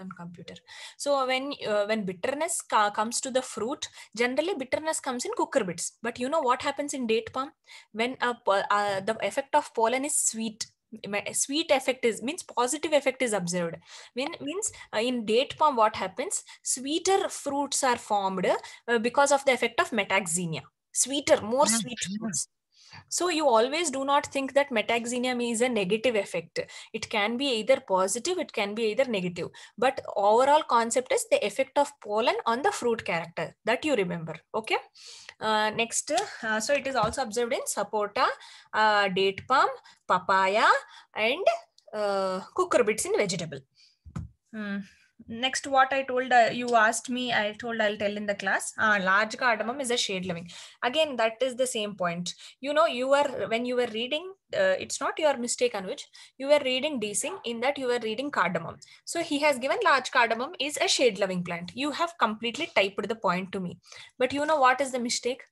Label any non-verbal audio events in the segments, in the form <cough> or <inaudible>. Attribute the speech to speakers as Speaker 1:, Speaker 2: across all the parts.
Speaker 1: on computer so when uh, when bitterness ca- comes to the fruit generally bitterness comes in cooker bits but you know what happens in date palm when a, uh, the effect of pollen is sweet sweet effect is means positive effect is observed when means uh, in date palm what happens sweeter fruits are formed uh, because of the effect of metaxenia sweeter more sweet fruits so you always do not think that metaxenia means a negative effect. It can be either positive, it can be either negative. But overall concept is the effect of pollen on the fruit character that you remember. Okay. Uh, next, uh, so it is also observed in sapota, uh, date palm, papaya, and uh, cucurbits in vegetable. Hmm next what i told uh, you asked me i told i'll tell in the class uh, large cardamom is a shade living again that is the same point you know you were when you were reading uh, it's not your mistake anuj you were reading desing in that you were reading cardamom so he has given large cardamom is a shade loving plant you have completely typed the point to me but you know what is the mistake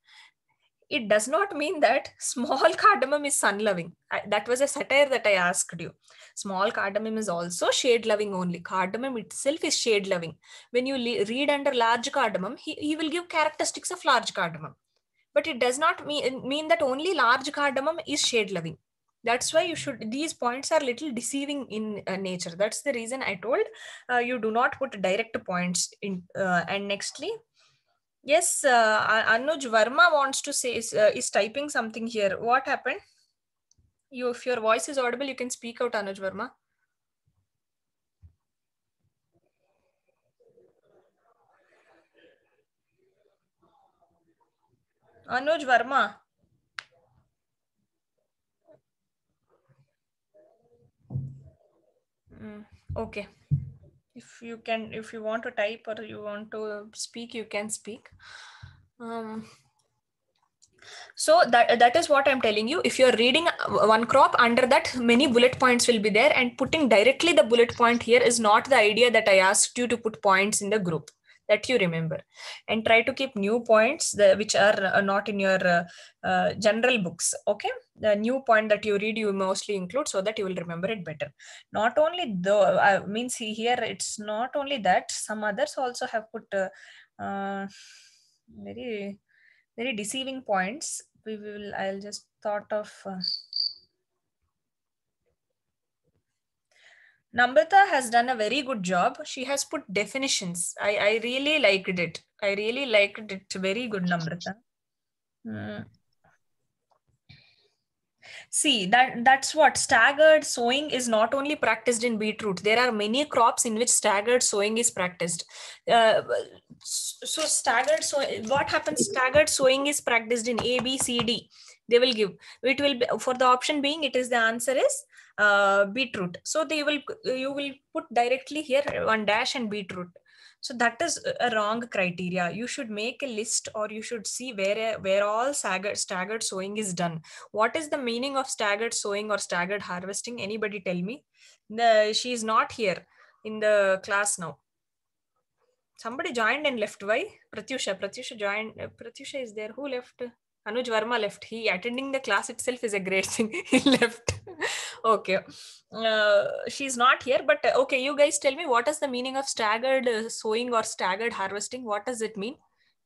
Speaker 1: it does not mean that small <laughs> cardamom is sun loving. I, that was a satire that I asked you. Small cardamom is also shade loving only. Cardamom itself is shade loving. When you read under large cardamom, he, he will give characteristics of large cardamom. But it does not mean, mean that only large cardamom is shade loving. That's why you should, these points are little deceiving in uh, nature. That's the reason I told uh, you do not put direct points in. Uh, and nextly, Yes, uh, Anuj Verma wants to say is, uh, is typing something here. What happened? You, if your voice is audible, you can speak out, Anuj Verma.
Speaker 2: Anuj Verma.
Speaker 1: Mm, okay if you can if you want to type or you want to speak you can speak um, so that that is what i'm telling you if you're reading one crop under that many bullet points will be there and putting directly the bullet point here is not the idea that i asked you to put points in the group that you remember and try to keep new points the, which are uh, not in your uh, uh, general books okay the new point that you read you mostly include so that you will remember it better not only though i mean see here it's not only that some others also have put uh, uh, very very deceiving points we will i'll just thought of uh, Namrata has done a very good job. She has put definitions. I, I really liked it. I really liked it. Very good, Namrata. Mm. See, that, that's what staggered sowing is not only practiced in beetroot. There are many crops in which staggered sowing is practiced. Uh, so staggered sowing, what happens? Staggered sowing is practiced in A, B, C, D they will give it will be for the option being it is the answer is uh, beetroot so they will you will put directly here one dash and beetroot so that is a wrong criteria you should make a list or you should see where where all staggered, staggered sowing is done what is the meaning of staggered sowing or staggered harvesting anybody tell me the, she is not here in the class now somebody joined and left why pratyusha pratyusha joined pratyusha is there who left Anuj Verma left. He attending the class itself is a great thing. he left. okay. Uh, she's not here, but uh, okay, you guys tell me what is the meaning of staggered uh, sowing or staggered harvesting? What does it mean?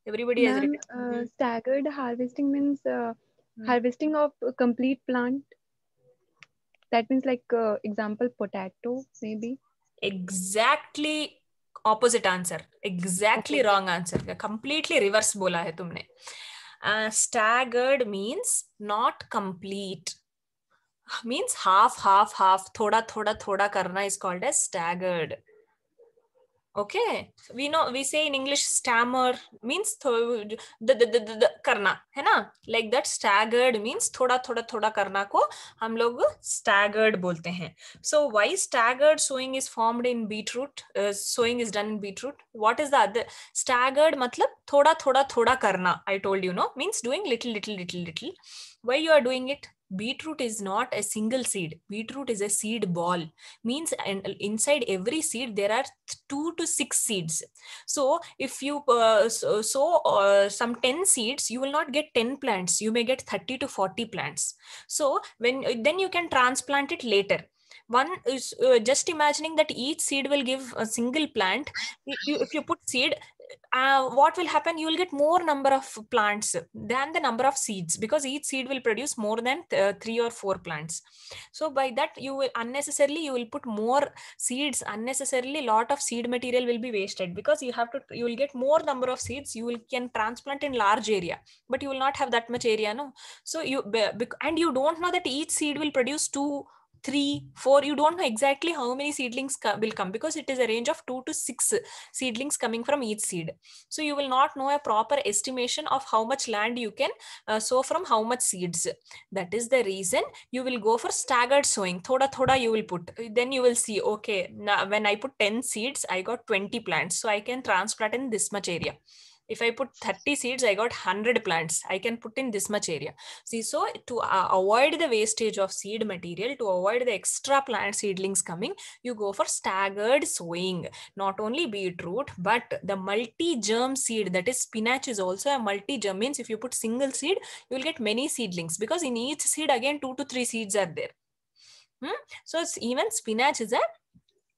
Speaker 1: Everybody has written. mm staggered harvesting means uh, hmm harvesting of a complete plant. That means, like, uh, example, potato, maybe. Exactly opposite answer. Exactly okay. wrong answer. Completely reverse bola hai tumne. Uh, staggered means not complete. Means half, half, half. Thoda, thoda, thoda karna is called as staggered. okay we know we say in english stammer means th- the, the, the, the, the karna hai na? like that staggered means thoda thoda thoda karna ko hum log staggered bolte hain so why staggered sowing is formed in beetroot uh, sowing is done in beetroot what is the other staggered matlab thoda thoda thoda karna i told you no means doing little little little little why you are doing it beetroot is not a single seed beetroot is a seed ball means and inside every seed there are two to six seeds so if you uh, so, so uh, some 10 seeds you will not get 10 plants you may get 30 to 40 plants so when then you can transplant it later one is uh, just imagining that each seed will give a single plant if you, if you put seed uh, what will happen you will get more number of plants than the number of seeds because each seed will produce more than th uh, three or four plants so by that you will unnecessarily you will put more seeds unnecessarily lot of seed material will be wasted because you have to you will get more number of seeds you will can transplant in large area but you will not have that much area no so you and you don't know that each seed will produce two three, four, you don't know exactly how many seedlings co will come because it is a range of two to six seedlings coming from each seed. So you will not know a proper estimation of how much land you can uh, sow from how much seeds. That is the reason you will go for staggered sowing. Thoda thoda you will put. Then you will see, okay, now when I put 10 seeds, I got 20 plants. So I can transplant in this much area if i put 30 seeds i got 100 plants i can put in this much area see so to uh, avoid the wastage of seed material to avoid the extra plant seedlings coming you go for staggered sowing not only beetroot but the multi germ seed that is spinach is also a multi germ means if you put single seed you will get many seedlings because in each seed again two to three seeds are there hmm? so even spinach is a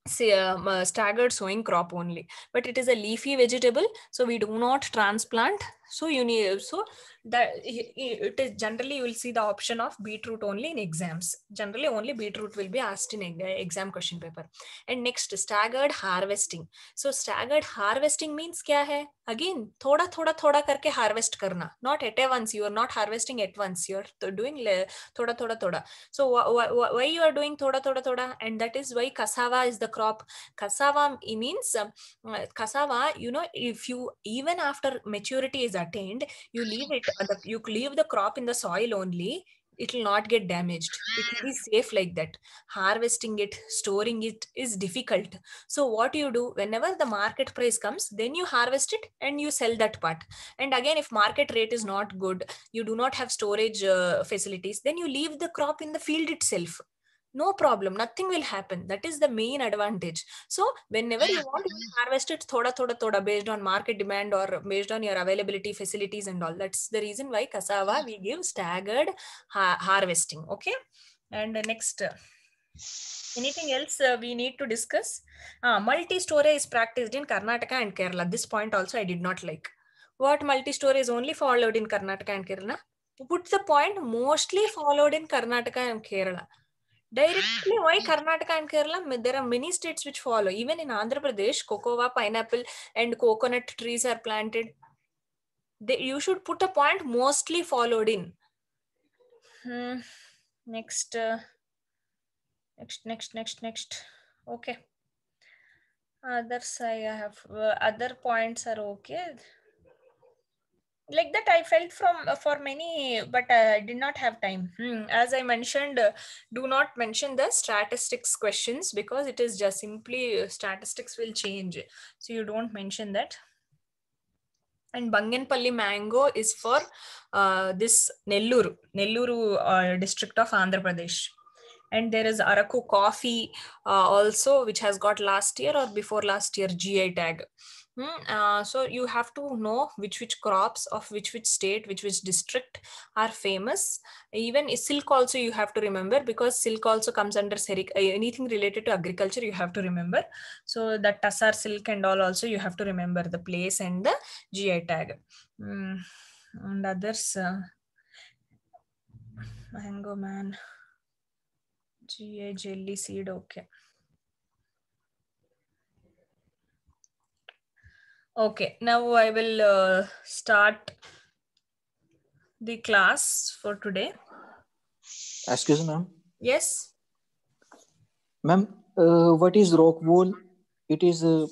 Speaker 1: say, um, uh, staggered sowing crop only. But it is a leafy vegetable, so we do not transplant so you need so that it is generally you will see the option of beetroot only in exams generally only beetroot will be asked in exam question paper and next staggered harvesting so staggered harvesting means kya hai again thoda thoda thoda karke harvest karna not at once you are not harvesting at once you are doing thoda thoda thoda so why you are doing thoda thoda thoda and that is why cassava is the crop cassava means cassava you know if you even after maturity is attained you leave it you leave the crop in the soil only it will not get damaged it will be safe like that harvesting it storing it is difficult so what you do whenever the market price comes then you harvest it and you sell that part and again if market rate is not good you do not have storage uh, facilities then you leave the crop in the field itself no problem nothing will happen that is the main advantage so whenever you want to harvest it thoda thoda thoda based on market demand or based on your availability facilities and all that's the reason why cassava we give staggered ha- harvesting okay and uh, next uh, anything else uh, we need to discuss ah, multi-story is practiced in karnataka and kerala this point also i did not like what multi-story is only followed in karnataka and kerala put the point mostly followed in karnataka and kerala Directly, why Karnataka and Kerala? There are many states which follow. Even in Andhra Pradesh, cocoa, pineapple, and coconut trees are planted. They, you should put a point mostly followed in. Hmm. Next, uh, next, next, next, next. Okay. Others, I have uh, other points are okay like that i felt from uh, for many but i did not have time hmm. as i mentioned uh, do not mention the statistics questions because it is just simply uh, statistics will change so you don't mention that and Banganpalli mango is for uh, this Nelluru, Nelluru uh, district of Andhra Pradesh. And there is Araku coffee uh, also, which has got last year or before last year GI tag. Mm, uh, so you have to know which which crops of which which state, which which district are famous. Even silk also you have to remember because silk also comes under seric uh, anything related to agriculture you have to remember. So the Tassar silk and all also you have to remember the place and the GI tag. Mm, and others, uh, mango man, GI jelly seed, okay. Okay, now I will uh, start the class for today. Excuse me, ma'am. Yes. Ma'am, uh, what is rock wool? It is uh,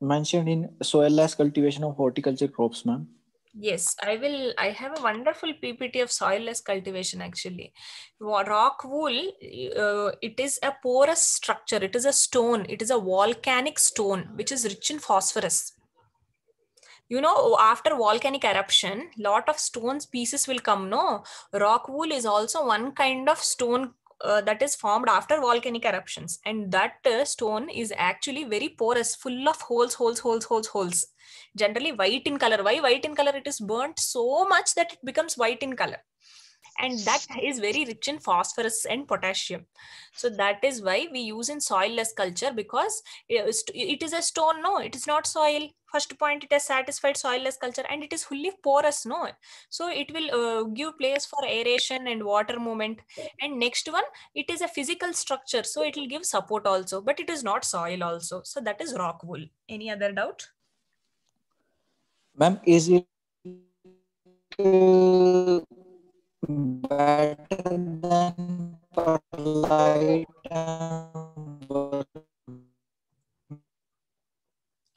Speaker 1: mentioned in soil cultivation of horticulture crops, ma'am. Yes, I will. I have a wonderful PPT of soilless cultivation actually. Rock wool, uh, it is a porous structure, it is a stone, it is a volcanic stone which is rich in phosphorus. You know, after volcanic eruption, lot of stones pieces will come. No, rock wool is also one kind of stone uh, that is formed after volcanic eruptions and that uh, stone is actually very porous full of holes holes holes holes holes generally white in color why white in color it is burnt so much that it becomes white in color and that is very rich in phosphorus and potassium so that is why we use in soilless culture because uh, it is a stone no it is not soil first point it has satisfied soilless culture and it is fully porous no so it will uh, give place for aeration and water movement and next one it is a physical structure so it will give support also but it is not soil also so that is rock wool any other doubt ma'am is it better than perlite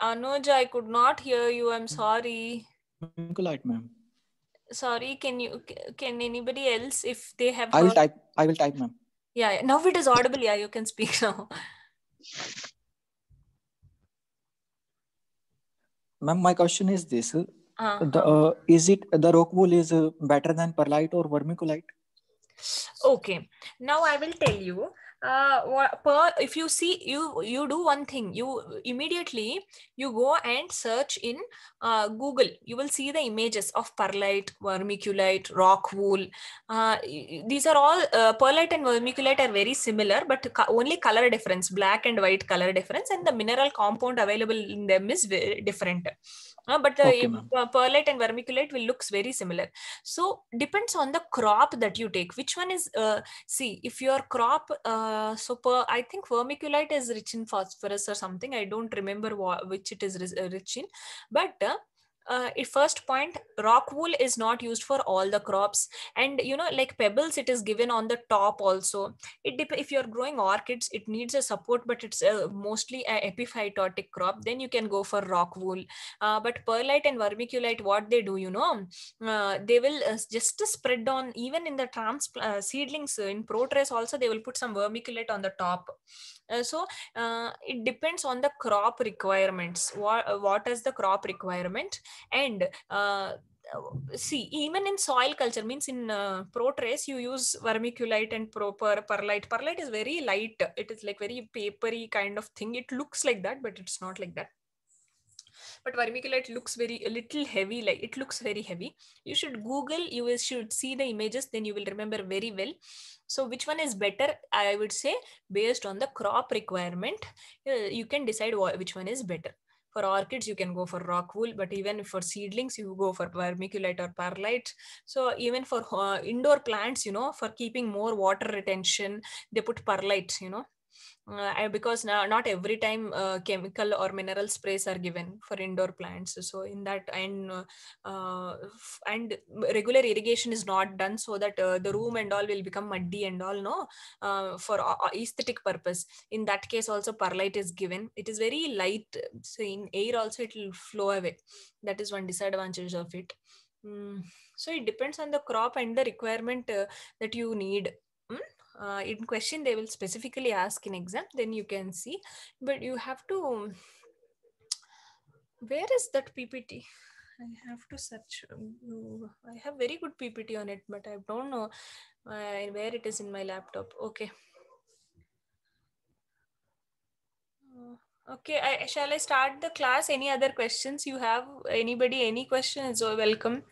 Speaker 1: Anuj, I could not hear you. I'm sorry. Percolite, ma'am. Sorry, can you can anybody else if they have? I will heard... type. I will type, ma'am. Yeah, yeah, now it is audible. Yeah, you can speak now. Ma'am, my question is this: is it the rock wool is better than perlite or vermiculite okay now i will tell you Uh, per if you see you you do one thing you immediately you go and search in uh, google you will see the images of perlite vermiculite rock wool uh, these are all uh, perlite and vermiculite are very similar but only color difference black and white color difference and the mineral compound available in them is very different uh, but the uh, okay, perlite and vermiculite will looks very similar so depends on the crop that you take which one is see if your crop uh, uh, so per, I think vermiculite is rich in phosphorus or something. I don't remember what, which it is uh, rich in, but uh, uh, first point rock wool is not used for all the crops and you know like pebbles it is given on the top also it dep- if you're growing orchids it needs a support but it's mostly an epiphytotic crop then you can go for rock wool uh, but perlite and vermiculite what they do you know uh, they will uh, just spread on even in the trans uh, seedlings in protress also they will put some vermiculite on the top uh, so uh, it depends on the crop requirements what, uh, what is the crop requirement and uh, see even in soil culture means in uh, protrace you use vermiculite and proper perlite perlite is very light it is like very papery kind of thing it looks like that but it's not like that but vermiculite looks very a little heavy like it looks very heavy you should google you will, should see the images then you will remember very well so which one is better i would say based on the crop requirement uh, you can decide which one is better for orchids you can go for rock wool but even for seedlings you go for vermiculite or perlite so even for uh, indoor plants you know for keeping more water retention they put perlite you know uh, because now not every time uh, chemical or mineral sprays are given for indoor plants so in that and uh, uh and regular irrigation is not done so that uh, the room and all will become muddy and all no uh, for aesthetic purpose in that case also perlite is given it is very light so in air also it will flow away that is one disadvantage of it mm. so it depends on the crop and the requirement that you need uh, in question they will specifically ask in exam then you can see but you have to where is that ppt i have to search um, i have very good ppt on it but i don't know uh, where it is in my laptop okay uh, okay I, shall i start the class any other questions you have anybody any questions or welcome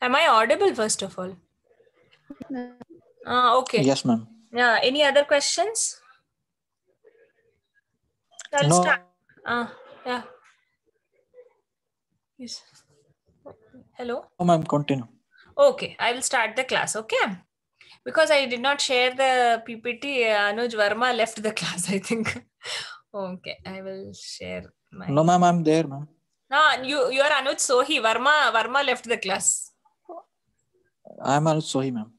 Speaker 1: am i audible first of all uh, okay. Yes, ma'am. Yeah. Any other questions? I'll no. start. Uh, yeah. Yes. Hello? Oh, ma'am, continue. Okay, I will start the class, okay? Because I did not share the PPT, Anuj Verma left the <laughs> class, I think. okay, I will share my... No, ma'am, I'm there, ma'am. No, you, you are Anuj Sohi. Verma, Verma left the class. I'm Anuj Sohi, ma'am.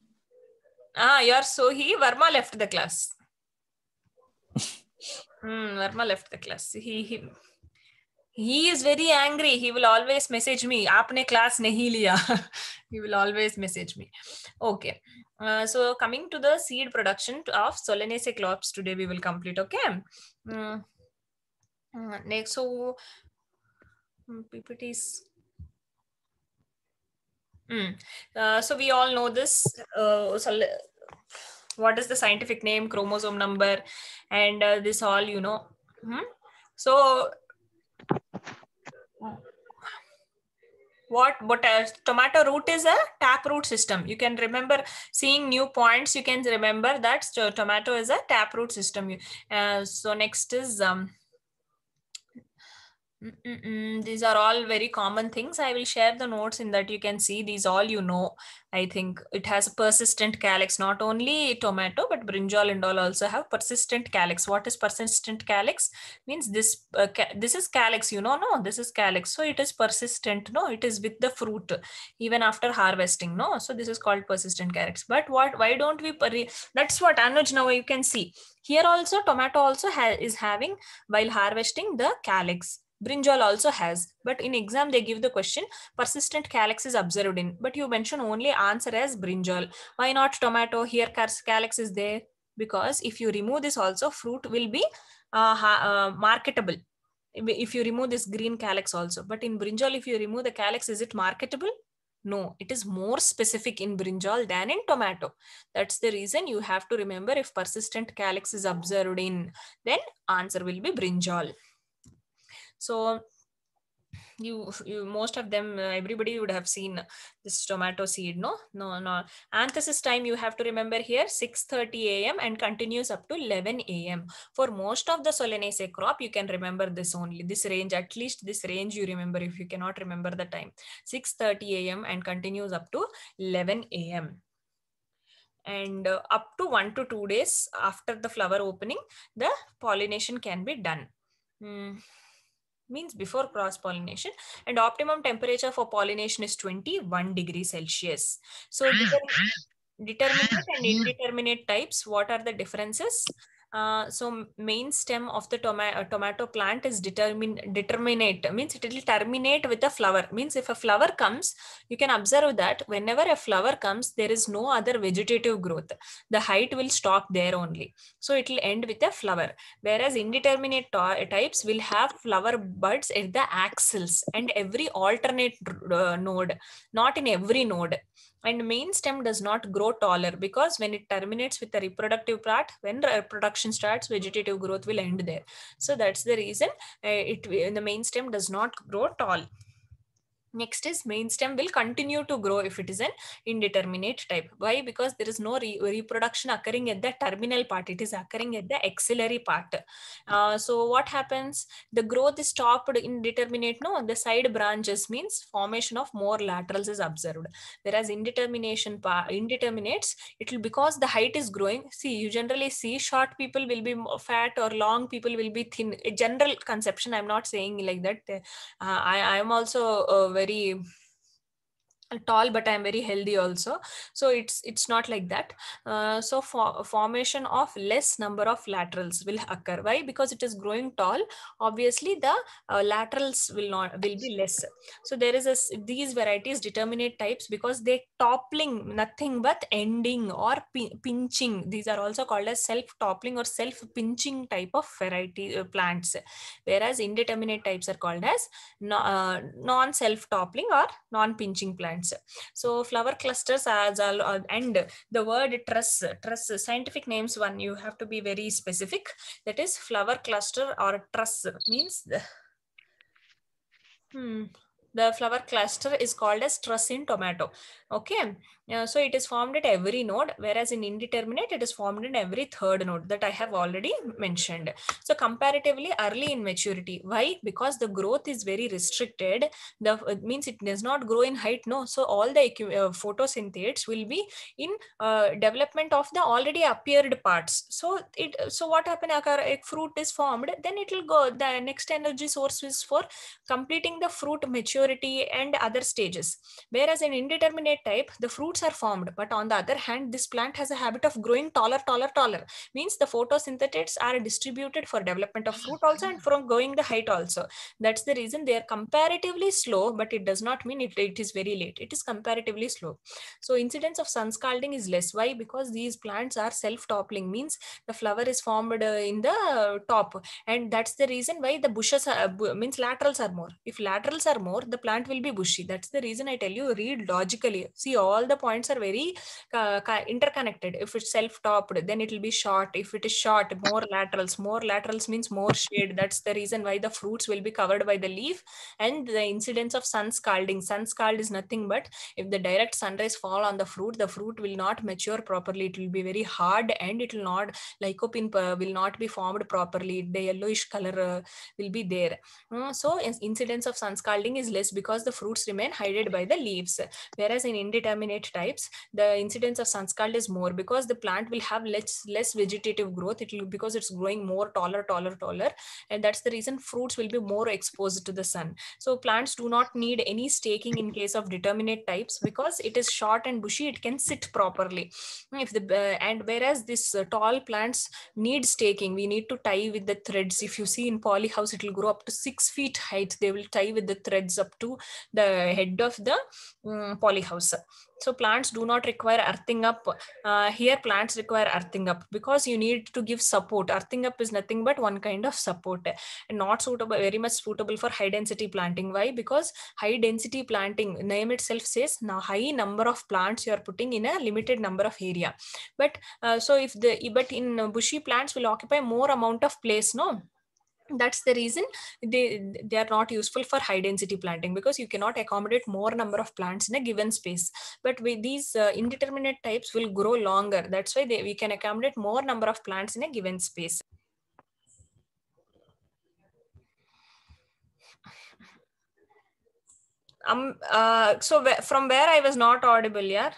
Speaker 1: Ah, your Sohi Verma left the class. Hmm, Verma left the class. He, he he is very angry. He will always message me. Aapne class nahi liya. <laughs> he will always message me. Okay. Uh, so coming to the seed production of Solanaceae clops today, we will complete. Okay. Mm. Next, so hmm, PPT is Mm. Uh, so we all know this. Uh, so what is the scientific name, chromosome number, and uh, this all you know. Mm-hmm. So what what a tomato root is a taproot system you can remember seeing new points you can remember that tomato is a taproot system uh, so next is um, Mm-mm-mm. These are all very common things. I will share the notes in that you can see these all you know. I think it has a persistent calyx, not only tomato, but brinjal and all also have persistent calyx. What is persistent calyx? Means this uh, ca- this is calyx, you know, no, this is calyx. So it is persistent, no, it is with the fruit even after harvesting, no. So this is called persistent calyx. But what? Why don't we? That's what Anuj now you can see here also tomato also ha- is having while harvesting the calyx brinjal also has but in exam they give the question persistent calyx is observed in but you mention only answer as brinjal why not tomato here calyx is there because if you remove this also fruit will be uh, uh, marketable if you remove this green calyx also but in brinjal if you remove the calyx is it marketable no it is more specific in brinjal than in tomato that's the reason you have to remember if persistent calyx is observed in then answer will be brinjal so you, you most of them uh, everybody would have seen this tomato seed no no no anthesis time you have to remember here 6:30 a.m and continues up to 11 a.m for most of the solanaceae crop you can remember this only this range at least this range you remember if you cannot remember the time 6:30 a.m and continues up to 11 a.m and uh, up to one to two days after the flower opening the pollination can be done mm means before cross-pollination and optimum temperature for pollination is 21 degree Celsius. So hmm. determinate and indeterminate types, what are the differences? uh, so main stem of the tomato uh, tomato plant is determine determinate means it will terminate with a flower means if a flower comes you can observe that whenever a flower comes there is no other vegetative growth the height will stop there only so it will end with a flower whereas indeterminate types will have flower buds at the axils and every alternate uh, node not in every node and main stem does not grow taller because when it terminates with the reproductive part when reproduction starts vegetative growth will end there so that's the reason uh, it the main stem does not grow tall Next is main stem will continue to grow if it is an indeterminate type. Why? Because there is no re reproduction occurring at the terminal part. It is occurring at the axillary part. Uh, so what happens? The growth is stopped indeterminate. No, the side branches means formation of more laterals is observed. Whereas indetermination indeterminates, it will because the height is growing. See, you generally see short people will be fat or long people will be thin. A general conception. I'm not saying like that. Uh, I am also uh, very tall but i am very healthy also so it's it's not like that uh, so for formation of less number of laterals will occur why because it is growing tall obviously the uh, laterals will not will be less so there is a these varieties determinate types because they toppling nothing but ending or pin pinching these are also called as self toppling or self pinching type of variety uh, plants whereas indeterminate types are called as no, uh, non self toppling or non pinching plants plants. So flower clusters are, uh, and the word truss, truss, scientific names one, you have to be very specific. That is flower cluster or truss means the, hmm, the flower cluster is called as truss in tomato. Okay. Uh, so it is formed at every node, whereas in indeterminate, it is formed in every third node that I have already mentioned. So comparatively early in maturity. Why? Because the growth is very restricted. The it uh, means it does not grow in height. No. So all the uh, will be in uh, development of the already appeared parts. So it so what happen? A fruit is formed, then it will go. The next energy source is for completing the fruit maturity and other stages. Whereas in indeterminate type, the fruit roots are formed but on the other hand this plant has a habit of growing taller taller taller means the photosynthetates are distributed for development of fruit also and from growing the height also that's the reason they are comparatively slow but it does not mean it, it is very late it is comparatively slow so incidence of sun scalding is less why because these plants are self toppling means the flower is formed uh, in the top and that's the reason why the bushes are, uh, means laterals are more if laterals are more the plant will be bushy that's the reason i tell you read logically see all the points points are very uh, interconnected if it's self-topped then it will be short if it is short more laterals more laterals means more shade that's the reason why the fruits will be covered by the leaf and the incidence of sun scalding sun scald is nothing but if the direct sunrise fall on the fruit the fruit will not mature properly it will be very hard and it will not lycopene uh, will not be formed properly the yellowish color uh, will be there mm, so incidence of sun scalding is less because the fruits remain hided by the leaves whereas in indeterminate types, the incidence of sunscald is more because the plant will have less less vegetative growth. It will because it's growing more taller, taller, taller, and that's the reason fruits will be more exposed to the sun. So plants do not need any staking in case of determinate types because it is short and bushy. It can sit properly. If the uh, and whereas this uh, tall plants need staking, we need to tie with the threads. If you see in polyhouse, it will grow up to six feet height. They will tie with the threads up to the head of the um, mm, polyhouse so plants do not require earthing up uh, here plants require earthing up because you need to give support earthing up is nothing but one kind of support and not suitable very much suitable for high density planting why because high density planting name itself says now high number of plants you are putting in a limited number of area but uh, so if the but in bushy plants will occupy more amount of place no that's the reason they they are not useful for high density planting because you cannot accommodate more number of plants in a given space but with these uh, indeterminate types will grow longer that's why they, we can accommodate more number of plants in a given space um uh, so wh from where i was not audible yeah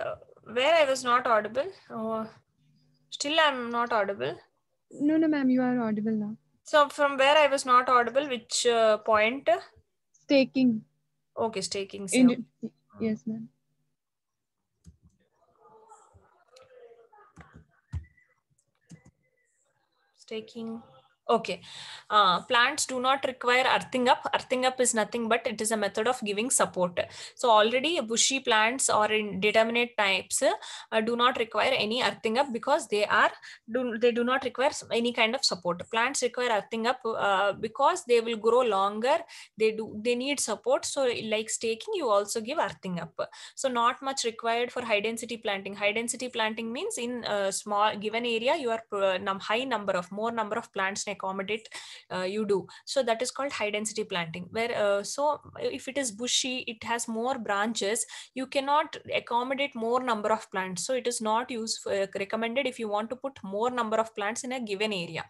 Speaker 1: uh, where I was not audible, or oh, still I'm not audible. No, no, ma'am, you are audible now. So from where I was not audible, which uh, point? Staking. Okay, staking. So. yes, ma'am. Staking. Okay. Uh, plants do not require earthing up. Earthing up is nothing but it is a method of giving support. So already bushy plants or indeterminate types uh, do not require any earthing up because they are do, they do not require any kind of support. Plants require earthing up uh, because they will grow longer. They do they need support. So like staking, you also give earthing up. So not much required for high density planting. High density planting means in uh, small given area you are uh, num high number of more number of plants accommodate uh, you do so that is called high density planting where uh, so if it is bushy it has more branches you cannot accommodate more number of plants so it is not used uh, recommended if you want to put more number of plants in a given area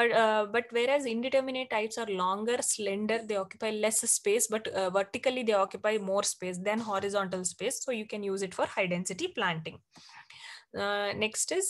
Speaker 1: but uh, but whereas indeterminate types are longer slender they occupy less space but uh, vertically they occupy more space than horizontal space so you can use it for high density planting uh, next is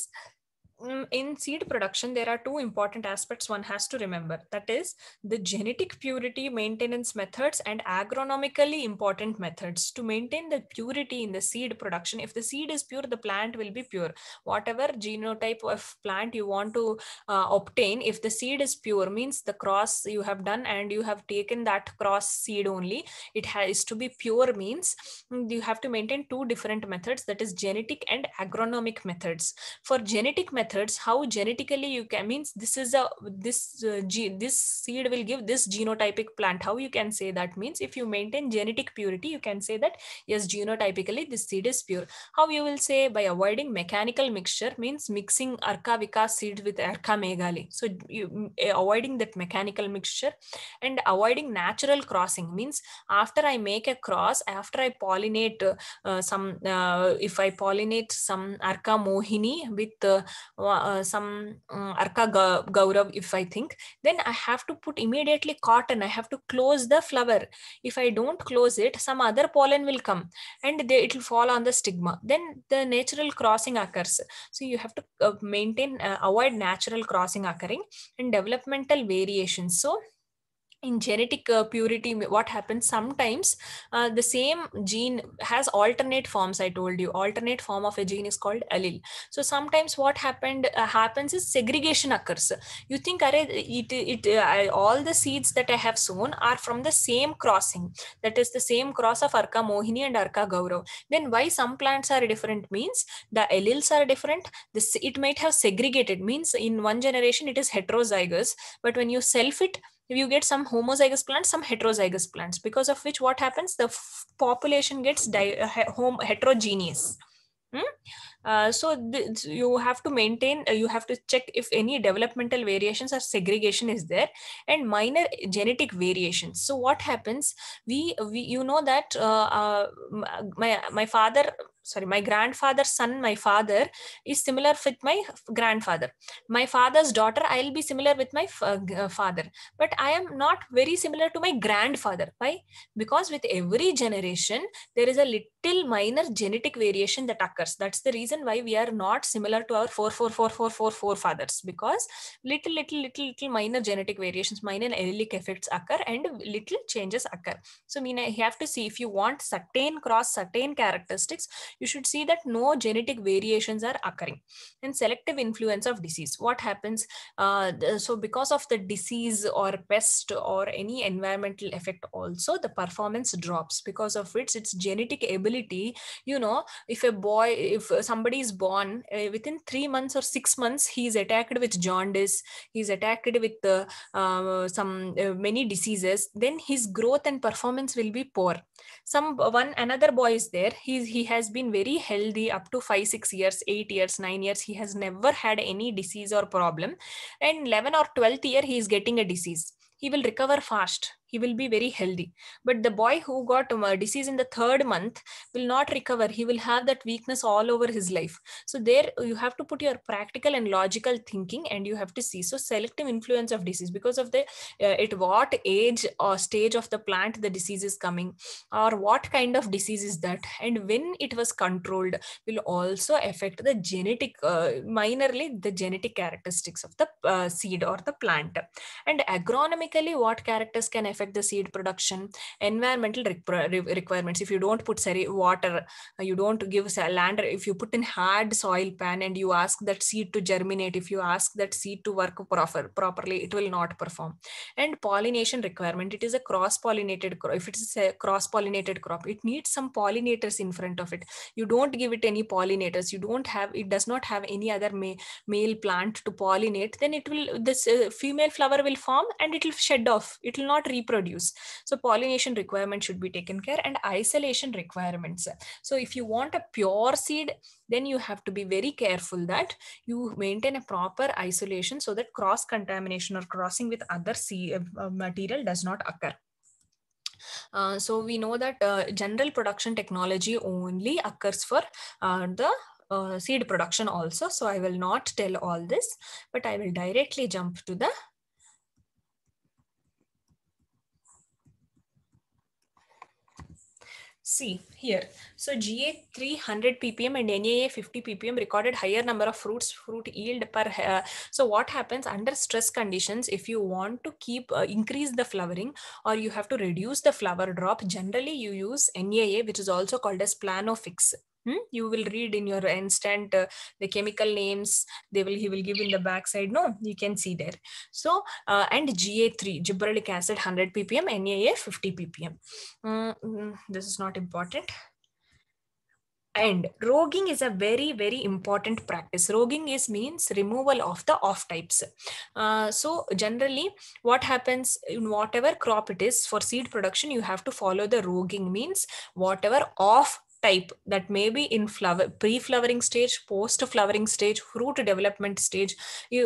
Speaker 1: Mm, in seed production, there are two important aspects one has to remember that is, the genetic purity maintenance methods and agronomically important methods. To maintain the purity in the seed production, if the seed is pure, the plant will be pure. Whatever genotype of plant you want to uh, obtain, if the seed is pure, means the cross you have done and you have taken that cross seed only, it has to be pure, means mm, you have to maintain two different methods that is, genetic and agronomic methods. For genetic methods, methods how genetically you can means this is a this uh, gene this seed will give this genotypic plant how you can say that means if you maintain genetic purity you can say that yes genotypically this seed is pure how you will say by avoiding mechanical mixture means mixing arka vika seed with arka megali so you uh, avoiding that mechanical mixture and avoiding natural crossing means after i make a cross after i pollinate uh, some uh, if i pollinate some arka mohini with uh, uh, some um, Arka Gaurav, if I think, then I have to put immediately cotton. I have to close the flower. If I don't close it, some other pollen will come and they, it will fall on the stigma. Then the natural crossing occurs. So you have to uh, maintain, uh, avoid natural crossing occurring and developmental variations. So in genetic uh, purity what happens sometimes uh, the same gene has alternate forms i told you alternate form of a gene is called allele so sometimes what happened uh, happens is segregation occurs you think are it, it uh, all the seeds that i have sown are from the same crossing that is the same cross of arka mohini and arka gaurav then why some plants are different means the alleles are different this it might have segregated means in one generation it is heterozygous but when you self it you get some homozygous plants, some heterozygous plants, because of which what happens? The population gets uh, heterogeneous. Hmm? Uh, so you have to maintain, uh, you have to check if any developmental variations or segregation is there and minor genetic variations. So what happens? We, we you know that uh, uh, uh my, my father sorry my grandfather's son my father is similar with my grandfather my father's daughter i'll be similar with my uh, father but i am not very similar to my grandfather why because with every generation there is a little minor genetic variation that occurs that's the reason why we are not similar to our 444444 forefathers because little little little little minor genetic variations minor allelic effects occur and little changes occur so mean i have to see if you want certain cross certain characteristics you should see that no genetic variations are occurring. And selective influence of disease. What happens? Uh, so because of the disease or pest or any environmental effect also, the performance drops because of which its genetic ability, you know, if a boy, if somebody is born uh, within three months or six months, he is attacked with jaundice, he is attacked with uh, uh, some uh, many diseases, then his growth and performance will be poor. Some one another boy is there, he, he has been been very healthy up to 5 6 years 8 years 9 years he has never had any disease or problem and 11 or 12th year he is getting a disease he will recover fast he will be very healthy but the boy who got a uh, disease in the third month will not recover he will have that weakness all over his life so there uh, you have to put your practical and logical thinking and you have to see so selective influence of disease because of the uh, at what age or stage of the plant the disease is coming or what kind of disease is that and when it was controlled will also affect the genetic uh, minorly the genetic characteristics of the uh, seed or the plant and agronomically what characters can affect affect the seed production environmental requirements if you don't put water you don't give land if you put in hard soil pan and you ask that seed to germinate if you ask that seed to work proper, properly it will not perform and pollination requirement it is a cross pollinated crop if it is a cross pollinated crop it needs some pollinators in front of it you don't give it any pollinators you don't have it does not have any other ma male plant to pollinate then it will this uh, female flower will form and it will shed off it will not reproduce reproduce. So pollination requirement should be taken care and isolation requirements. So if you want a pure seed, then you have to be very careful that you maintain a proper isolation so that cross contamination or crossing with other seed uh, uh, material does not occur. Uh, so we know that uh, general production technology only occurs for uh, the uh, seed production also. So I will not tell all this, but I will directly jump to the See here, so GA 300 ppm and NAA 50 ppm recorded higher number of fruits, fruit yield per. Uh, so what happens under stress conditions? If you want to keep uh, increase the flowering or you have to reduce the flower drop, generally you use NAA, which is also called as planofix. Hmm? you will read in your instant uh, the chemical names they will he will give in the backside no you can see there so uh, and ga3 gibberellic acid 100 ppm naa 50 ppm mm, mm, this is not important and roguing is a very very important practice roguing is means removal of the off types uh, so generally what happens in whatever crop it is for seed production you have to follow the roguing means whatever off type that may be in flower pre-flowering stage post-flowering stage fruit development stage you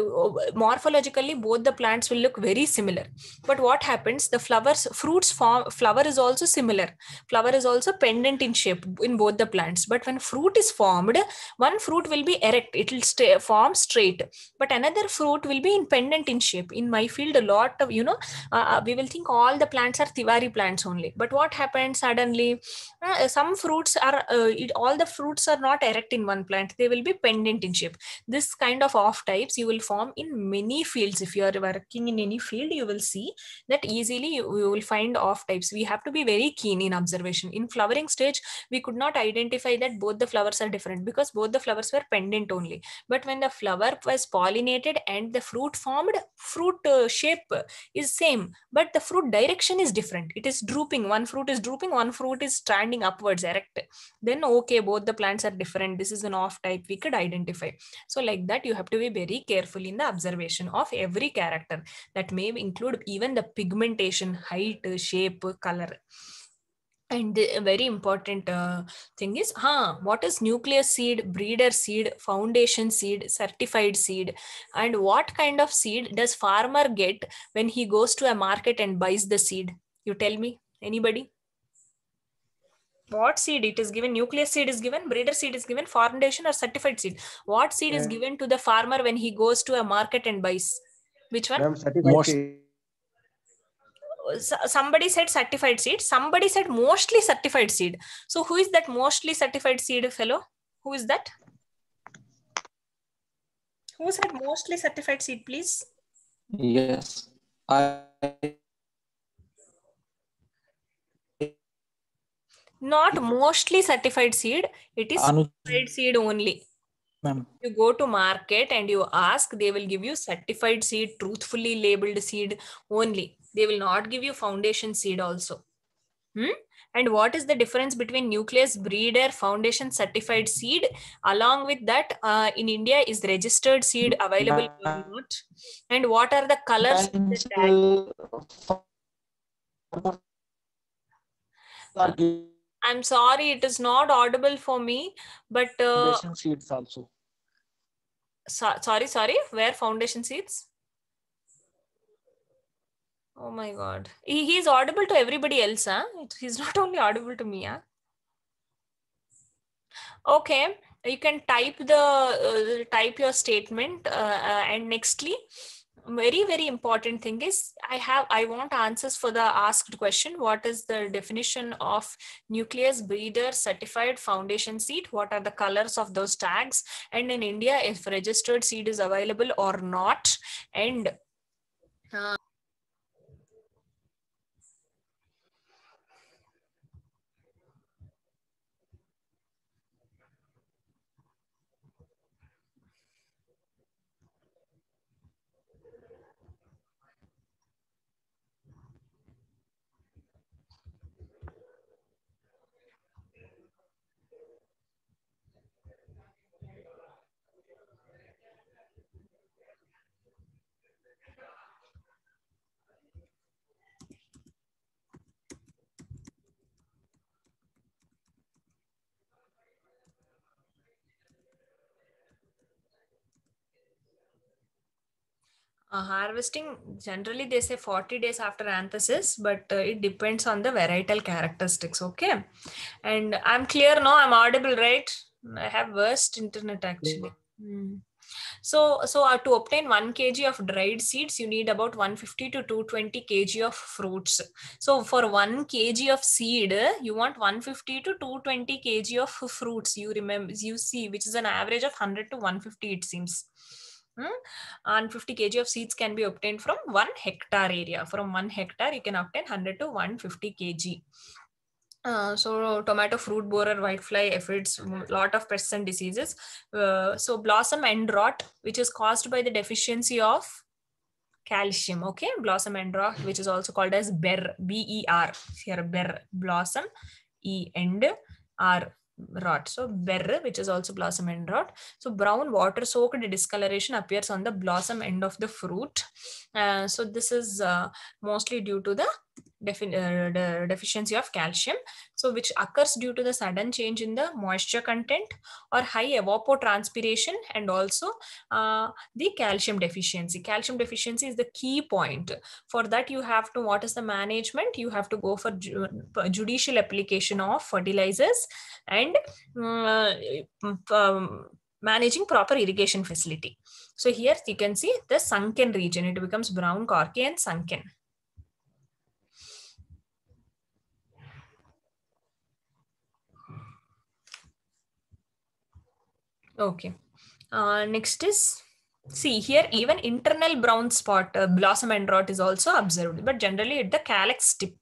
Speaker 1: morphologically both the plants will look very similar but what happens the flowers fruits form flower is also similar flower is also pendant in shape in both the plants but when fruit is formed one fruit will be erect it will stay form straight but another fruit will be in pendant in shape in my field a lot of you know uh, uh we will think all the plants are tivari plants only but what happens suddenly uh, some fruits are uh, it, all the fruits are not erect in one plant they will be pendant in shape this kind of off types you will form in many fields if you are working in any field you will see that easily you, you will find off types we have to be very keen in observation in flowering stage we could not identify that both the flowers are different because both the flowers were pendant only but when the flower was pollinated and the fruit formed fruit uh, shape is same but the fruit direction is different it is drooping one fruit is drooping one fruit is standing upwards erect then okay both the plants are different this is an off type we could identify so like that you have to be very careful in the observation of every character that may include even the pigmentation height shape color and the very important uh, thing is huh, what is nuclear seed breeder seed foundation seed certified seed and what kind of seed does farmer get when he goes to a market and buys the seed you tell me anybody what seed it is given nucleus seed is given breeder seed is given foundation or certified seed what seed yeah. is given to the farmer when he goes to a market and buys which one most somebody said certified seed somebody said mostly certified seed so who is that mostly certified seed fellow who is that who said mostly certified seed please yes i not mostly certified seed it is certified seed only ma'am. you go to market and you ask they will give you certified seed truthfully labeled seed only they will not give you foundation seed also hmm? and what is the difference between nucleus breeder foundation certified seed along with that uh, in india is registered seed available or not and what are the colors the I'm sorry, it is not audible for me, but uh, foundation seats also. So, sorry, sorry. Where foundation seats? Oh my god. He, he's audible to everybody else, huh? He's <laughs> not only audible to me, huh? Okay, you can type the uh, type your statement uh, uh and nextly very very important thing is i have i want answers for the asked question what is the definition of nucleus breeder certified foundation seed what are the colors of those tags and in india if registered seed is available or not and Uh, harvesting generally they say 40 days after anthesis but uh, it depends on the varietal characteristics okay and i'm clear now i'm audible right i have worst internet actually mm. so so uh, to obtain 1 kg of dried seeds you need about 150 to 220 kg of fruits so for 1 kg of seed you want 150 to 220 kg of fruits you remember you see which is an average of 100 to 150 it seems Hmm? And 50 kg of seeds can be obtained from one hectare area. From one hectare, you can obtain 100 to 150 kg. Uh, so tomato fruit borer whitefly aphids lot of pests and diseases uh, so blossom end rot which is caused by the deficiency of calcium okay blossom end rot which is also called as ber b e r here ber blossom e end r rot. So berr, which is also blossom end rot. So brown water soaked discoloration appears on the blossom end of the fruit. Uh, so this is uh, mostly due to the uh, deficiency of calcium so which occurs due to the sudden change in the moisture content or high evapotranspiration and also uh, the calcium deficiency calcium deficiency is the key point for that you have to what is the management you have to go for ju judicial application of fertilizers and mm, uh, um, managing proper irrigation facility so here you can see the sunken region it becomes brown corky and sunken Okay. Uh, next is see here even internal brown spot uh, blossom and rot is also observed but generally at the calyx tip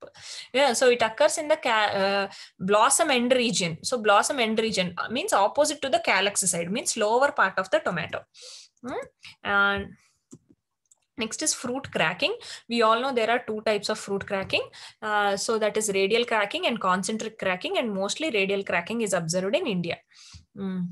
Speaker 1: yeah so it occurs in the uh, blossom end region so blossom end region uh, means opposite to the calyx side means lower part of the tomato mm. and Next is fruit cracking. We all know there are two types of fruit cracking. Uh, so that is radial cracking and concentric cracking and mostly radial cracking is observed in India. Mm.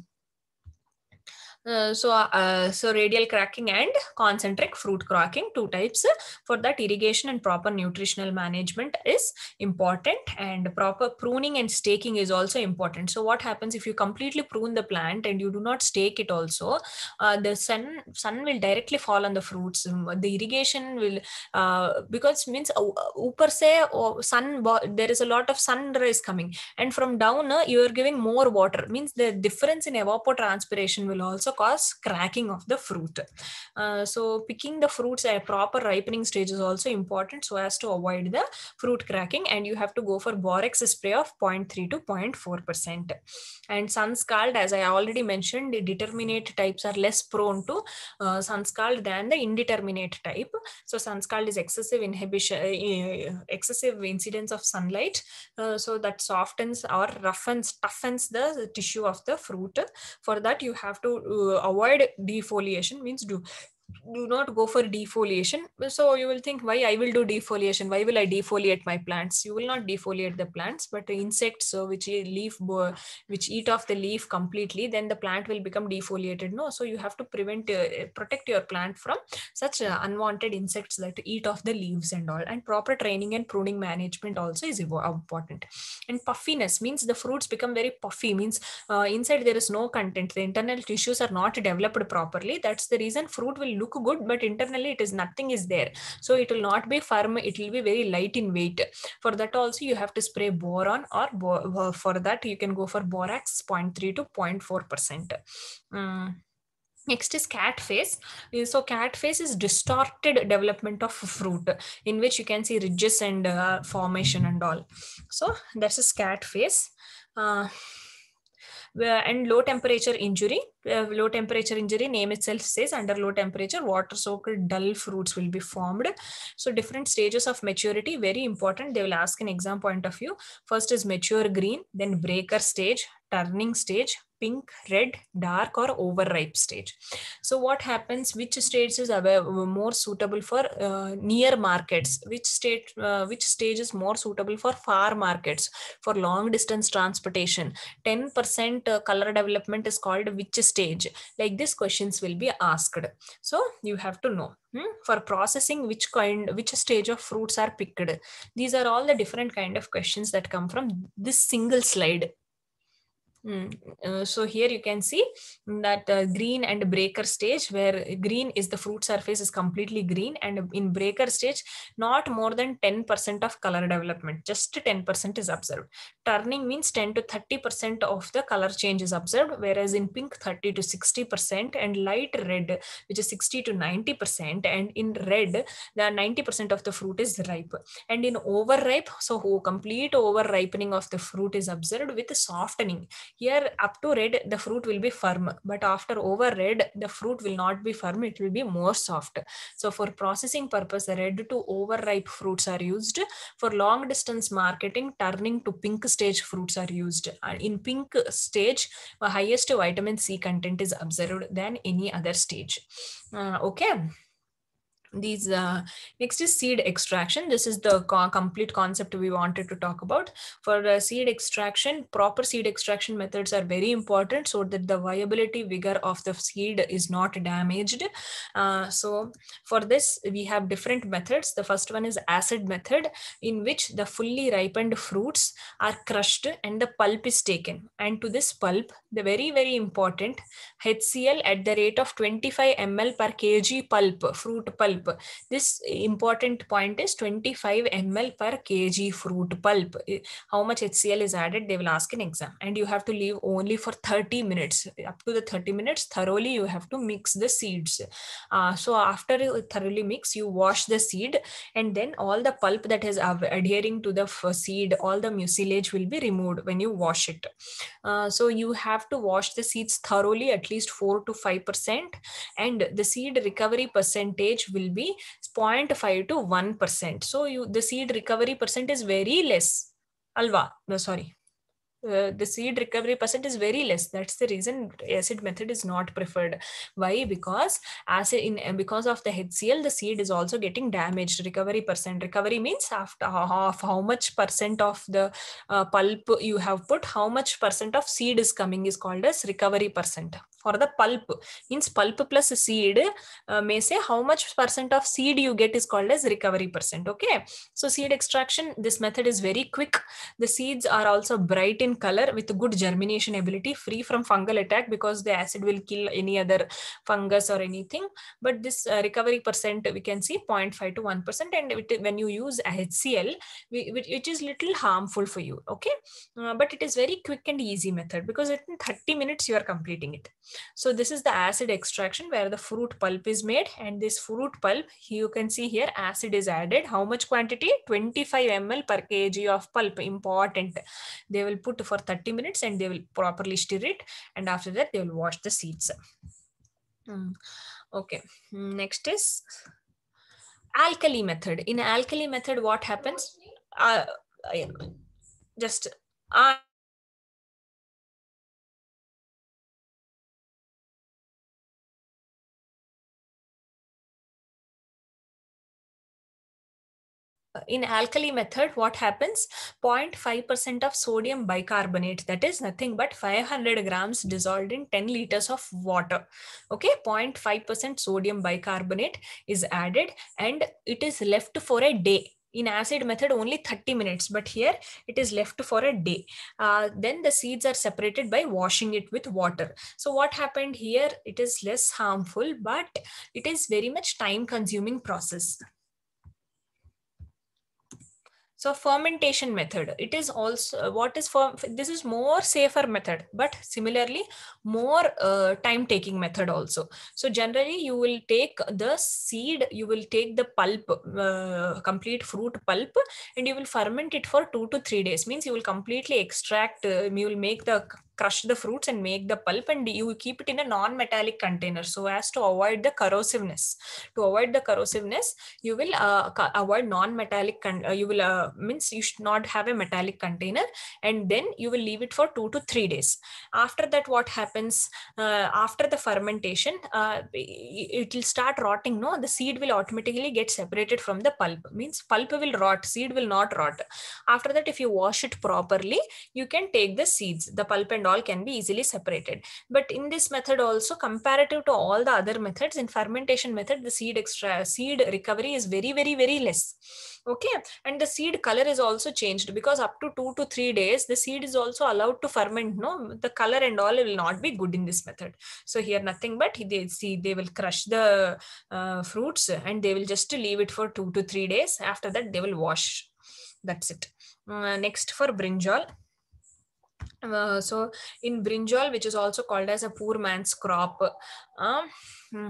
Speaker 1: Uh, so, uh, so radial cracking and concentric fruit cracking, two types. Uh, for that, irrigation and proper nutritional management is important and proper pruning and staking is also important. So what happens if you completely prune the plant and you do not stake it also, uh, the sun, sun will directly fall on the fruits. Mm, the irrigation will, uh, because means upper se oh, sun, there is a lot of sun rays coming and from down you are giving more water means the difference in evapotranspiration will also also cause cracking of the fruit. Uh, so picking the fruits at proper ripening stage is also important so as to avoid the fruit cracking and you have to go for borax spray of 0.3 to 0.4%. And sun scald, as I already mentioned, the determinate types are less prone to uh, sun scald than the indeterminate type. So sun scald is excessive inhibition, uh, excessive incidence of sunlight. Uh, so that softens or roughens, toughens the tissue of the fruit. For that, you have to uh, to avoid defoliation means do do not go for defoliation so you will think why i will do defoliation why will i defoliate my plants you will not defoliate the plants but the insects so which leaf which eat off the leaf completely then the plant will become defoliated no so you have to prevent uh, protect your plant from such uh, unwanted insects that eat off the leaves and all and proper training and pruning management also is important and puffiness means the fruits become very puffy means uh, inside there is no content the internal tissues are not developed properly that's the reason fruit will look good but internally it is nothing is there so it will not be firm it will be very light in weight for that also you have to spray boron or bo uh, for that you can go for borax 0.3 to 0.4 percent mm. Next is cat face. Uh, so cat face is distorted development of fruit in which you can see ridges and uh, formation and all. So that's a cat face. Uh, uh, and low temperature injury, uh, low temperature injury name itself says under low temperature, water soaked dull fruits will be formed. So different stages of maturity, very important. They will ask an exam point of view. First is mature green, then breaker stage, turning stage, pink, red, dark or overripe stage. So what happens, which stage is uh, more suitable for uh, near markets, which state, uh, which stage is more suitable for far markets, for long distance transportation. 10% uh, color development is called which stage. Like these questions will be asked. So you have to know. Hmm? For processing, which kind, which stage of fruits are picked. These are all the different kind of questions that come from this single slide Mm. Uh, so here you can see that uh, green and breaker stage where green is the fruit surface is completely green and in breaker stage not more than 10% of color development just 10% is observed turning means 10 to 30% of the color change is observed whereas in pink 30 to 60% and light red which is 60 to 90% and in red the 90% of the fruit is ripe and in overripe so complete complete overripening of the fruit is observed with softening here, up to red, the fruit will be firm, but after over red, the fruit will not be firm, it will be more soft. So, for processing purpose, red to overripe fruits are used. For long distance marketing, turning to pink stage fruits are used. And in pink stage, highest vitamin C content is observed than any other stage. Uh, okay these uh, next is seed extraction this is the co complete concept we wanted to talk about for uh, seed extraction proper seed extraction methods are very important so that the viability vigor of the seed is not damaged uh, so for this we have different methods the first one is acid method in which the fully ripened fruits are crushed and the pulp is taken and to this pulp the very very important hcl at the rate of 25 ml per kg pulp fruit pulp pulp. This important point is 25 ml per kg fruit pulp. How much HCl is added, they will ask in exam. And you have to leave only for 30 minutes. Up to the 30 minutes, thoroughly you have to mix the seeds. Uh, so after you thoroughly mix, you wash the seed and then all the pulp that is adhering to the seed, all the mucilage will be removed when you wash it. Uh, so you have to wash the seeds thoroughly, at least 4 to 5%. And the seed recovery percentage will be 0.5 to 1%. So you the seed recovery percent is very less. Alva, no, sorry, uh, the seed recovery percent is very less that's the reason acid method is not preferred why because as in because of the hcl the seed is also getting damaged recovery percent recovery means after half how much percent of the uh, pulp you have put how much percent of seed is coming is called as recovery percent for the pulp means pulp plus seed uh, may say how much percent of seed you get is called as recovery percent okay so seed extraction this method is very quick the seeds are also bright in in color with good germination ability, free from fungal attack because the acid will kill any other fungus or anything. But this uh, recovery percent, we can see 0.5 to 1%. And it, when you use HCl, we, which is little harmful for you, okay? Uh, but it is very quick and easy method because in 30 minutes you are completing it. So this is the acid extraction where the fruit pulp is made and this fruit pulp, you can see here acid is added. How much quantity? 25 ml per kg of pulp, important. They will put for 30 minutes and they will properly stir it and after that they will wash the seeds hmm. okay next is alkali method in alkali method what happens uh, just uh, in alkali method what happens 0.5% of sodium bicarbonate that is nothing but 500 grams dissolved in 10 liters of water okay 0.5% sodium bicarbonate is added and it is left for a day in acid method only 30 minutes but here it is left for a day uh, then the seeds are separated by washing it with water so what happened here it is less harmful but it is very much time consuming process so fermentation method it is also uh, what is for this is more safer method but similarly more uh, time taking method also so generally you will take the seed you will take the pulp uh, complete fruit pulp and you will ferment it for 2 to 3 days means you will completely extract uh, you will make the crush the fruits and make the pulp and you keep it in a non-metallic container so as to avoid the corrosiveness to avoid the corrosiveness you will uh, avoid non-metallic con- uh, you will uh, means you should not have a metallic container and then you will leave it for two to three days after that what happens uh, after the fermentation uh, it will start rotting no the seed will automatically get separated from the pulp means pulp will rot seed will not rot after that if you wash it properly you can take the seeds the pulp and all can be easily separated. But in this method also, comparative to all the other methods, in fermentation method, the seed extra seed recovery is very, very, very less. Okay. And the seed color is also changed because up to two to three days, the seed is also allowed to ferment. No, the color and all will not be good in this method. So here nothing but they see they will crush the uh, fruits and they will just leave it for two to three days. After that, they will wash. That's it. Uh, next for brinjal uh, so in brinjal which is also called as a poor man's crop uh, hmm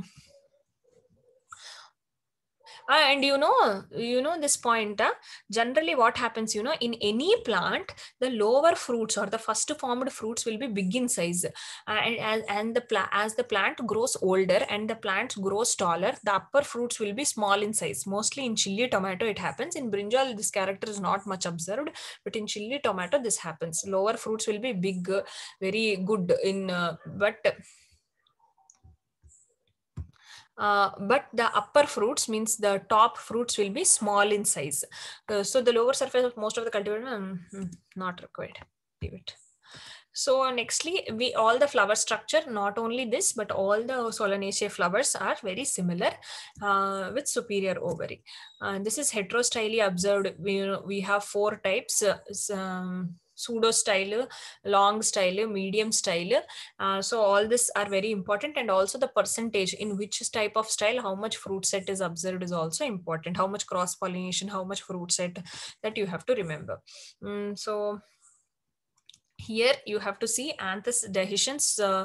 Speaker 1: uh, and you know you know this point uh, generally what happens you know in any plant the lower fruits or the first formed fruits will be big in size uh, and, and, and the as the plant grows older and the plant grows taller the upper fruits will be small in size mostly in chili tomato it happens in brinjal this character is not much observed but in chili tomato this happens lower fruits will be big very good in uh, but uh, but the upper fruits means the top fruits will be small in size. Uh, so the lower surface of most of the cultivar um, hmm, not required. Leave it. So nextly, we all the flower structure, not only this, but all the Solanaceae flowers are very similar uh, with superior ovary. Uh, this is heterostyly observed. We, we have four types. Uh, um, pseudo style, long style, medium style. Uh, so all this are very important and also the percentage in which type of style, how much fruit set is observed is also important. How much cross pollination, how much fruit set that you have to remember. Mm, so here you have to see anthus dehiscence. Uh,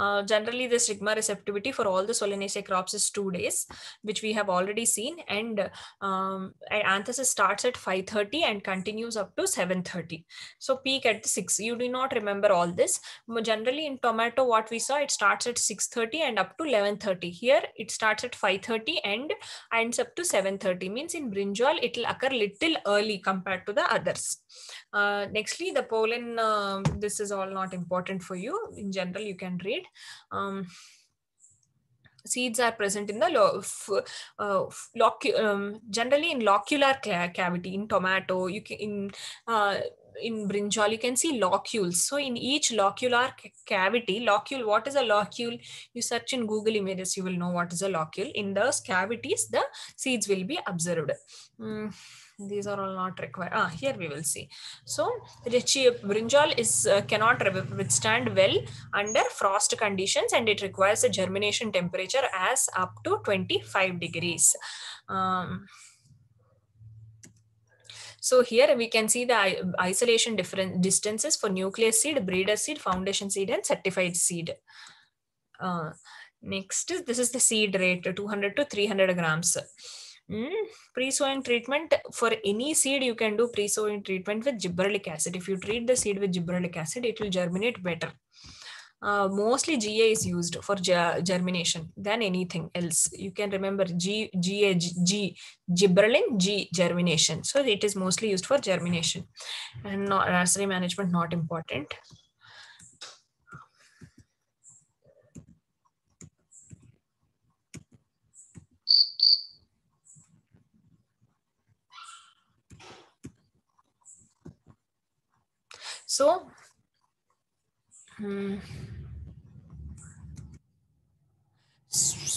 Speaker 1: uh, generally, the stigma receptivity for all the Solanaceae crops is two days, which we have already seen. And um, anthus starts at 5.30 and continues up to 7.30. So peak at 6. You do not remember all this. Generally, in tomato, what we saw, it starts at 6.30 and up to 11.30. Here, it starts at 5.30 and ends up to 7.30. Means in brinjal, it will occur little early compared to the others. Uh, nextly, the pollen... Uh, um, this is all not important for you. In general, you can read. Um, seeds are present in the lo- uh, um, generally in locular cavity in tomato you can in uh, in brinjal you can see locules so in each locular cavity locule what is a locule you search in google images you will know what is a locule in those cavities the seeds will be observed mm these are all not required ah here we will see so richi brinjal is uh, cannot withstand well under frost conditions and it requires a germination temperature as up to 25 degrees um, so here we can see the isolation different distances for nucleus seed, breeder seed, foundation seed, and certified seed. Uh, next, this is the seed rate, 200 to 300 grams. Mm, pre-sowing treatment for any seed you can do pre-sowing treatment with gibberellic acid. If you treat the seed with gibberellic acid, it will germinate better. Uh, mostly GA is used for germination than anything else. You can remember G, GA, G, G, gibberellin, G, germination. So it is mostly used for germination and not, nursery management, not important. So, um,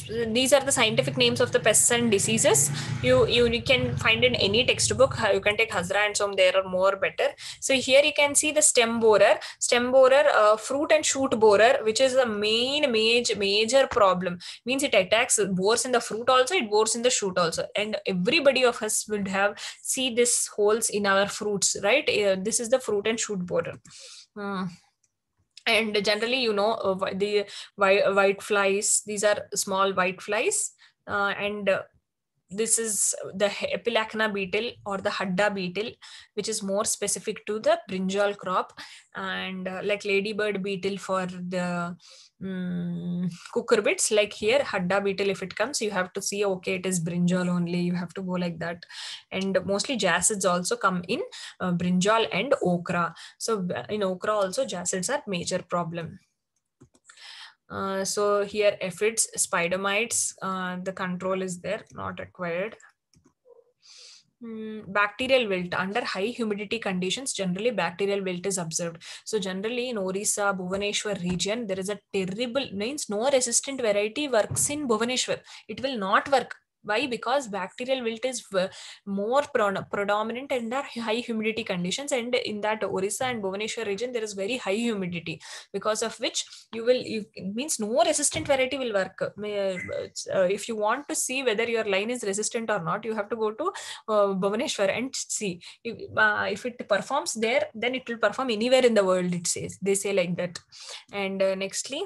Speaker 1: these are the scientific names of the pests and diseases. You, you, you can find in any textbook. You can take Hazra and some. There are more better. So here you can see the stem borer, stem borer, uh, fruit and shoot borer, which is the main major major problem. Means it attacks bores in the fruit also. It bores in the shoot also. And everybody of us would have see this holes in our fruits, right? Uh, this is the fruit and shoot borer. Hmm and generally you know uh, the white, white flies these are small white flies uh, and uh, this is the Epilacna beetle or the Hadda beetle, which is more specific to the brinjal crop and uh, like ladybird beetle for the um, cucurbits. Like here, Hadda beetle, if it comes, you have to see, okay, it is brinjal only. You have to go like that. And mostly jacids also come in uh, brinjal and okra. So uh, in okra also jacids are major problem. Uh, so here aphids, spider mites, uh, the control is there, not required. Mm, bacterial wilt under high humidity conditions generally bacterial wilt is observed so generally in orissa bhuvaneshwar region there is a terrible means no resistant variety works in bhuvaneshwar it will not work why because bacterial wilt is more predominant in the high humidity conditions and in that orissa and bhubaneswar region there is very high humidity because of which you will you, means no resistant variety will work uh, if you want to see whether your line is resistant or not you have to go to uh, and see if, uh, if it performs there then it will perform anywhere in the world it says they say like that and uh, nextly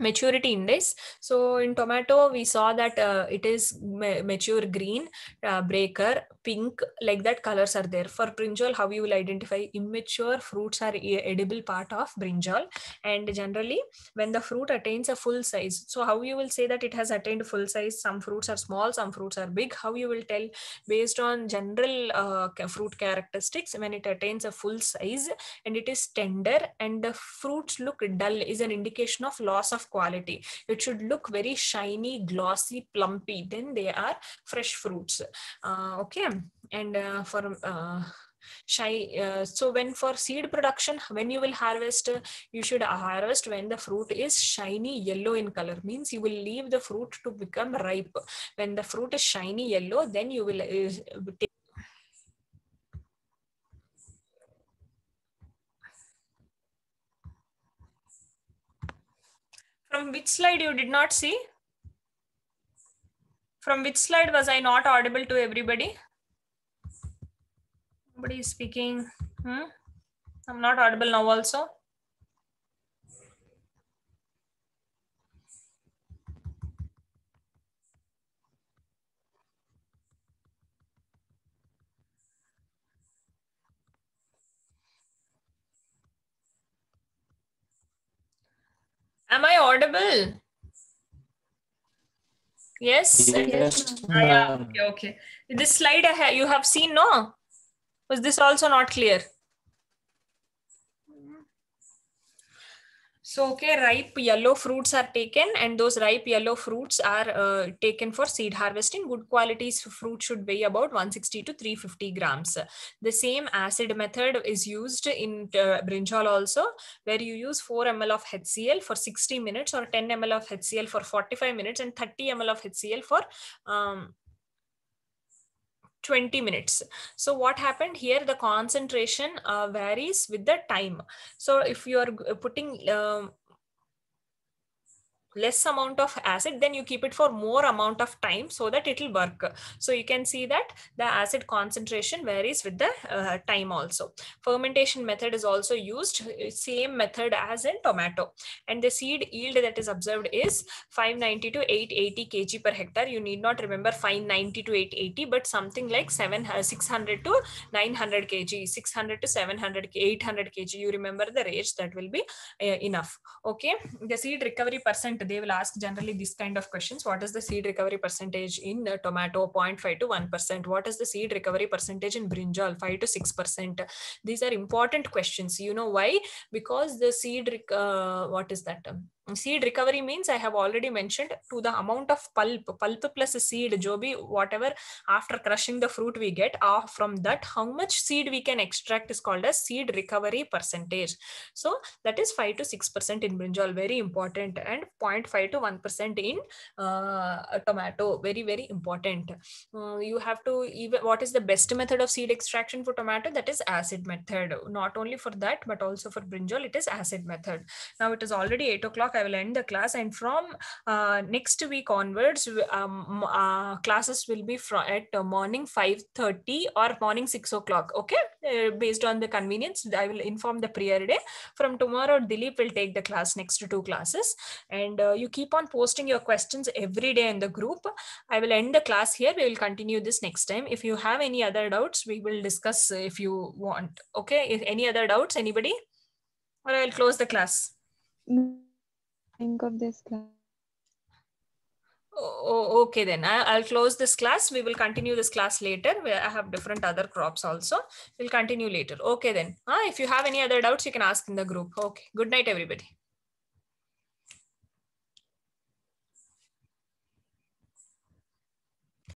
Speaker 1: maturity index so in tomato we saw that uh, it is ma mature green uh, breaker pink like that colors are there for brinjal how you will identify immature fruits are edible part of brinjal and generally when the fruit attains a full size so how you will say that it has attained full size some fruits are small some fruits are big how you will tell based on general uh, fruit characteristics when it attains a full size and it is tender and the fruits look dull is an indication of loss of quality. It should look very shiny, glossy, plumpy. Then they are fresh fruits. Uh, okay. And uh, for uh, shy uh, so when for seed production when you will harvest you should harvest when the fruit is shiny yellow in color means you will leave the fruit to become ripe when the fruit is shiny yellow then you will uh, From which slide you did not see? From which slide was I not audible to everybody? Nobody is speaking. Hmm? I'm not audible now also. Am I audible? Yes. Yes. Ah, yeah. Okay, okay. This slide I ha you have seen, no? Was this also not clear? So, okay, ripe yellow fruits are taken and those ripe yellow fruits are uh, taken for seed harvesting. Good qualities fruit should weigh about 160 to 350 grams. The same acid method is used in uh, brinjal also, where you use 4 ml of HCl for 60 minutes or 10 ml of HCl for 45 minutes and 30 ml of HCl for um, 20 minutes. So what happened here, the concentration uh, varies with the time. So if you are putting um, less amount of acid then you keep it for more amount of time so that it will work so you can see that the acid concentration varies with the uh, time also fermentation method is also used same method as in tomato and the seed yield that is observed is 590 to 880 kg per hectare you need not remember 590 to 880 but something like 7 uh, 600 to 900 kg 600 to 700 800 kg you remember the range that will be uh, enough okay the seed recovery percent they will ask generally this kind of questions. What is the seed recovery percentage in uh, tomato? 0.5 to 1%. What is the seed recovery percentage in brinjal? 5 to 6%. These are important questions. You know why? Because the seed, uh, what is that? Um, seed recovery means i have already mentioned to the amount of pulp pulp plus seed jobi whatever after crushing the fruit we get uh, from that how much seed we can extract is called as seed recovery percentage so that is 5 to 6 percent in brinjal very important and 0.5 to 1 percent in uh, tomato very very important uh, you have to even what is the best method of seed extraction for tomato that is acid method not only for that but also for brinjal it is acid method now it is already 8 o'clock I will end the class. And from uh, next week onwards, um, uh, classes will be from at uh, morning 5.30 or morning 6 o'clock. Okay, uh, based on the convenience, I will inform the prior day. From tomorrow, Dilip will take the class next to two classes. And uh, you keep on posting your questions every day in the group. I will end the class here. We will continue this next time. If you have any other doubts, we will discuss if you want. Okay, if any other doubts, anybody? Or I'll close the class. Mm think of this class. Oh, okay then I'll close this class. We will continue this class later where I have different other crops also. We'll continue later. Okay then. Ah, if you have any other doubts, you can ask in the group. Okay. Good night, everybody.